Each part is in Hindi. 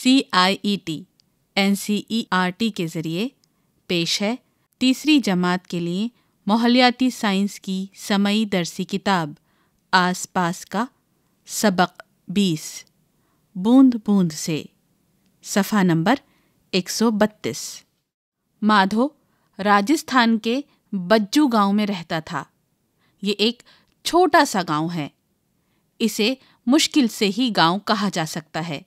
C I E T N C E R T के ज़रिए पेश है तीसरी जमात के लिए माहौलियाती साइंस की समयी दरसी किताब आस पास का सबक बीस बूंद बूंद से सफ़ा नंबर एक सौ बत्तीस माधो राजस्थान के बज्जू गांव में रहता था ये एक छोटा सा गांव है इसे मुश्किल से ही गांव कहा जा सकता है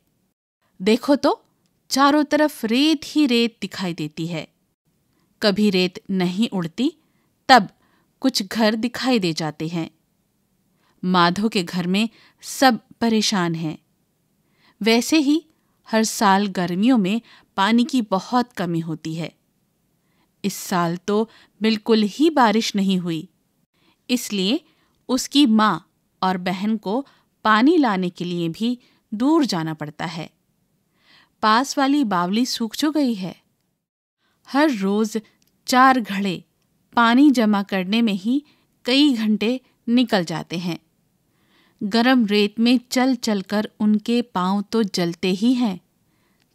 देखो तो चारों तरफ रेत ही रेत दिखाई देती है कभी रेत नहीं उड़ती तब कुछ घर दिखाई दे जाते हैं माधो के घर में सब परेशान हैं वैसे ही हर साल गर्मियों में पानी की बहुत कमी होती है इस साल तो बिल्कुल ही बारिश नहीं हुई इसलिए उसकी माँ और बहन को पानी लाने के लिए भी दूर जाना पड़ता है पास वाली बावली सूख जो गई है हर रोज चार घड़े पानी जमा करने में ही कई घंटे निकल जाते हैं गरम रेत में चल चल कर उनके पांव तो जलते ही हैं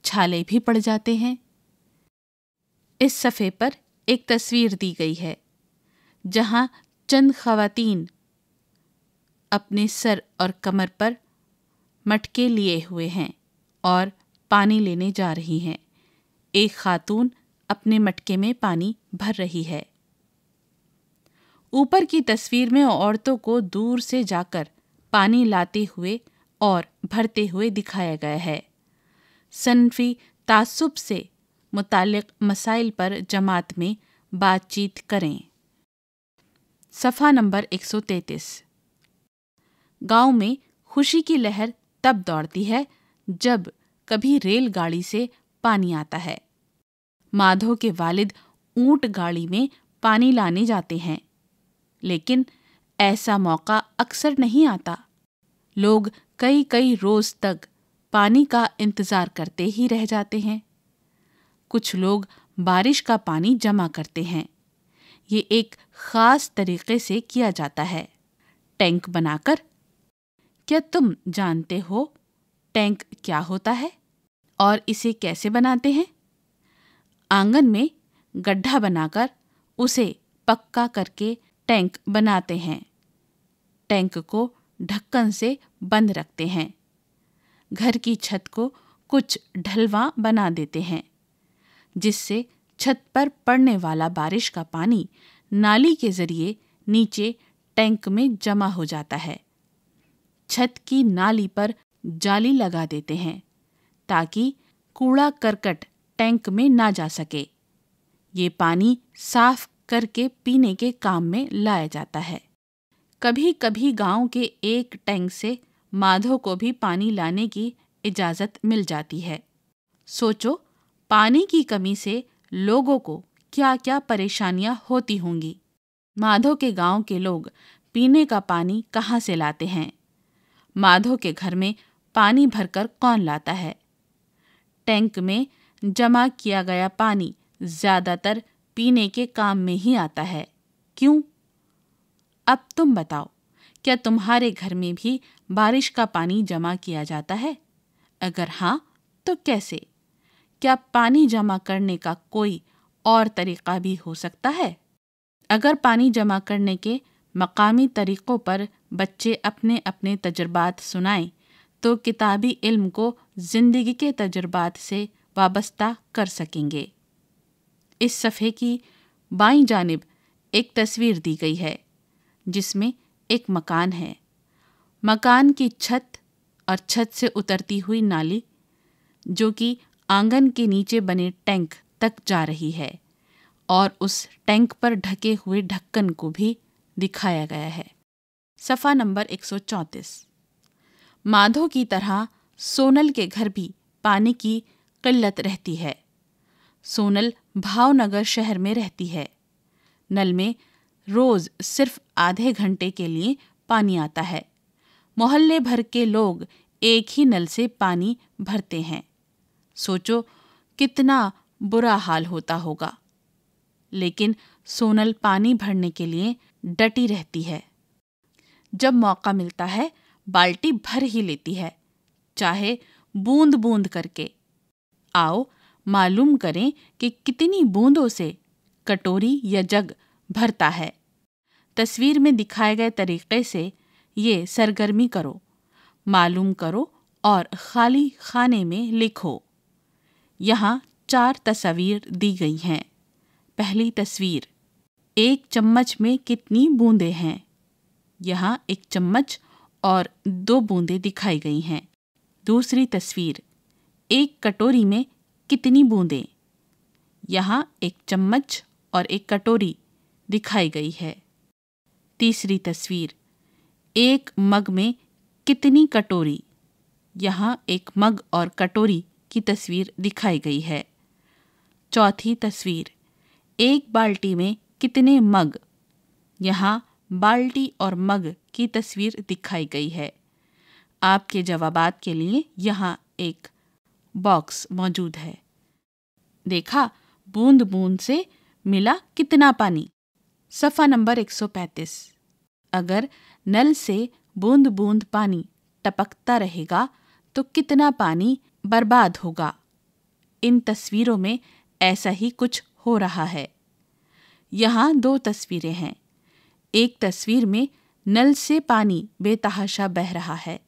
छाले भी पड़ जाते हैं इस सफ़े पर एक तस्वीर दी गई है जहां चंद खवातीन अपने सर और कमर पर मटके लिए हुए हैं और पानी लेने जा रही हैं एक खातून अपने मटके में पानी भर रही है ऊपर की तस्वीर में औरतों को दूर से जाकर पानी लाते हुए और भरते हुए दिखाया गया है सनफी तासुब से मुतल मसाइल पर जमात में बातचीत करें सफ़ा नंबर 133 गांव में खुशी की लहर तब दौड़ती है जब कभी रेलगाड़ी से पानी आता है माधव के वालिद ऊंट गाड़ी में पानी लाने जाते हैं लेकिन ऐसा मौका अक्सर नहीं आता लोग कई कई रोज तक पानी का इंतज़ार करते ही रह जाते हैं कुछ लोग बारिश का पानी जमा करते हैं ये एक ख़ास तरीके से किया जाता है टैंक बनाकर क्या तुम जानते हो टैंक क्या होता है और इसे कैसे बनाते हैं आंगन में गड्ढा बनाकर उसे पक्का करके टैंक बनाते हैं टैंक को ढक्कन से बंद रखते हैं घर की छत को कुछ ढलवा बना देते हैं जिससे छत पर पड़ने वाला बारिश का पानी नाली के ज़रिए नीचे टैंक में जमा हो जाता है छत की नाली पर जाली लगा देते हैं ताकि कूड़ा करकट टैंक में ना जा सके ये पानी साफ करके पीने के काम में लाया जाता है कभी कभी गांव के एक टैंक से माधव को भी पानी लाने की इजाज़त मिल जाती है सोचो पानी की कमी से लोगों को क्या क्या परेशानियां होती होंगी माधव के गांव के लोग पीने का पानी कहाँ से लाते हैं माधव के घर में पानी भरकर कौन लाता है टैंक में जमा किया गया पानी ज़्यादातर पीने के काम में ही आता है क्यों अब तुम बताओ क्या तुम्हारे घर में भी बारिश का पानी जमा किया जाता है अगर हाँ तो कैसे क्या पानी जमा करने का कोई और तरीका भी हो सकता है अगर पानी जमा करने के मकामी तरीक़ों पर बच्चे अपने अपने तजुर्बात सुनाएं तो किताबी इल्म को ज़िंदगी के तजुर्बात से वाबस्ता कर सकेंगे इस सफ़े की बाई जानब एक तस्वीर दी गई है जिसमें एक मकान है मकान की छत और छत से उतरती हुई नाली जो कि आंगन के नीचे बने टैंक तक जा रही है और उस टैंक पर ढके हुए ढक्कन को भी दिखाया गया है सफ़ा नंबर एक सौ चौंतीस माधो की तरह सोनल के घर भी पानी की किल्लत रहती है सोनल भावनगर शहर में रहती है नल में रोज सिर्फ आधे घंटे के लिए पानी आता है मोहल्ले भर के लोग एक ही नल से पानी भरते हैं सोचो कितना बुरा हाल होता होगा लेकिन सोनल पानी भरने के लिए डटी रहती है जब मौका मिलता है बाल्टी भर ही लेती है चाहे बूंद बूंद करके आओ मालूम करें कि कितनी बूंदों से कटोरी या जग भरता है तस्वीर में दिखाए गए तरीके से ये सरगर्मी करो मालूम करो और खाली खाने में लिखो यहाँ चार तस्वीर दी गई हैं पहली तस्वीर एक चम्मच में कितनी बूंदें हैं यहाँ एक चम्मच और दो बूंदें दिखाई गई हैं दूसरी तस्वीर एक कटोरी में कितनी बूंदें यहाँ एक चम्मच और एक कटोरी दिखाई गई है तीसरी तस्वीर एक मग में कितनी कटोरी यहाँ एक मग और कटोरी की तस्वीर दिखाई गई है चौथी तस्वीर एक बाल्टी में कितने मग यहाँ बाल्टी और मग की तस्वीर दिखाई गई है आपके जवाब के लिए यहाँ एक बॉक्स मौजूद है देखा बूंद बूंद से मिला कितना पानी सफ़ा नंबर 135 अगर नल से बूंद बूंद पानी टपकता रहेगा तो कितना पानी बर्बाद होगा इन तस्वीरों में ऐसा ही कुछ हो रहा है यहाँ दो तस्वीरें हैं एक तस्वीर में नल से पानी बेतहाशा बह रहा है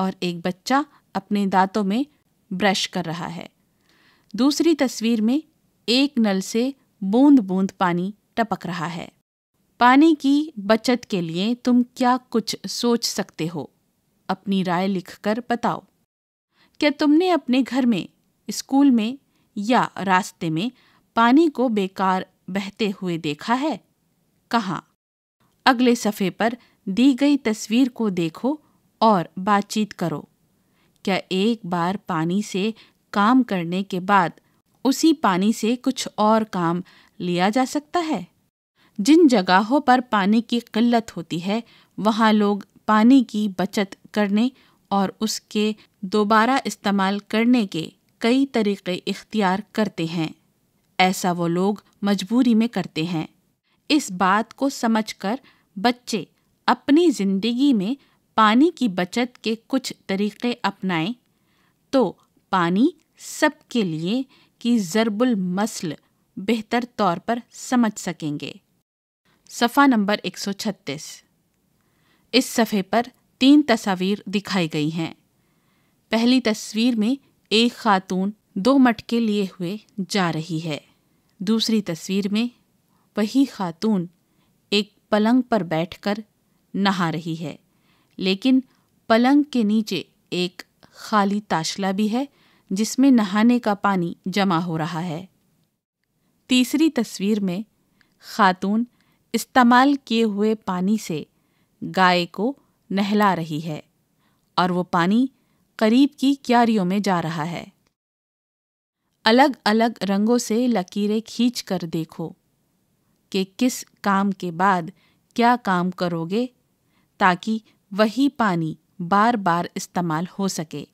और एक बच्चा अपने दांतों में ब्रश कर रहा है दूसरी तस्वीर में एक नल से बूंद बूंद पानी टपक रहा है पानी की बचत के लिए तुम क्या कुछ सोच सकते हो अपनी राय लिखकर बताओ क्या तुमने अपने घर में स्कूल में या रास्ते में पानी को बेकार बहते हुए देखा है कहाँ अगले सफ़े पर दी गई तस्वीर को देखो और बातचीत करो क्या एक बार पानी से काम करने के बाद उसी पानी से कुछ और काम लिया जा सकता है जिन जगहों पर पानी की किल्लत होती है वहाँ लोग पानी की बचत करने और उसके दोबारा इस्तेमाल करने के कई तरीक़े इख्तियार करते हैं ऐसा वो लोग मजबूरी में करते हैं इस बात को समझकर बच्चे अपनी ज़िंदगी में पानी की बचत के कुछ तरीक़े अपनाएं तो पानी सबके लिए की ज़रबुल मसल बेहतर तौर पर समझ सकेंगे सफ़ा नंबर 136 इस सफ़े पर तीन तस्वीर दिखाई गई हैं पहली तस्वीर में एक खातून दो मटके लिए हुए जा रही है दूसरी तस्वीर में वही खातून पलंग पर बैठकर नहा रही है लेकिन पलंग के नीचे एक खाली ताशला भी है जिसमें नहाने का पानी जमा हो रहा है तीसरी तस्वीर में खातून इस्तेमाल किए हुए पानी से गाय को नहला रही है और वो पानी करीब की क्यारियों में जा रहा है अलग अलग रंगों से लकीरें खींच कर देखो कि किस काम के बाद क्या काम करोगे ताकि वही पानी बार बार इस्तेमाल हो सके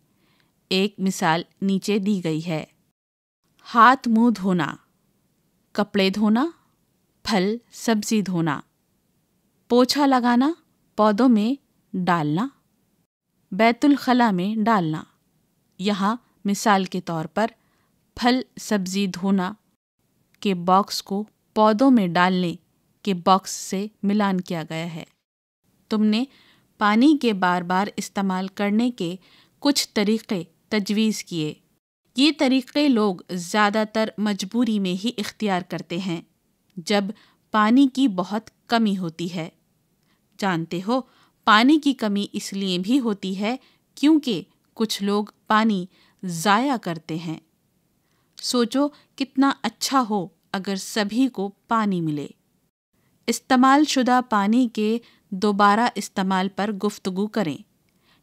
एक मिसाल नीचे दी गई है हाथ मुंह धोना कपड़े धोना फल सब्जी धोना पोछा लगाना पौधों में डालना बैतुलखला में डालना यहाँ मिसाल के तौर पर फल सब्जी धोना के बॉक्स को पौधों में डालने के बॉक्स से मिलान किया गया है तुमने पानी के बार बार इस्तेमाल करने के कुछ तरीक़े तजवीज़ किए ये तरीक़े लोग ज़्यादातर मजबूरी में ही इख्तियार करते हैं जब पानी की बहुत कमी होती है जानते हो पानी की कमी इसलिए भी होती है क्योंकि कुछ लोग पानी ज़ाया करते हैं सोचो कितना अच्छा हो अगर सभी को पानी मिले इस्तेमाल शुदा पानी के दोबारा इस्तेमाल पर गुफ्तगु करें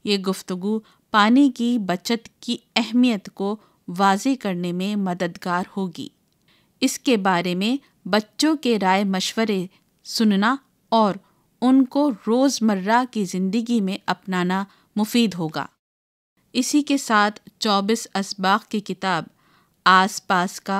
ये गुफ्तगु पानी की बचत की अहमियत को वाजे करने में मददगार होगी इसके बारे में बच्चों के राय मशवरे सुनना और उनको रोज़मर्रा की ज़िंदगी में अपनाना मुफीद होगा इसी के साथ 24 इसबाक की किताब आस पास का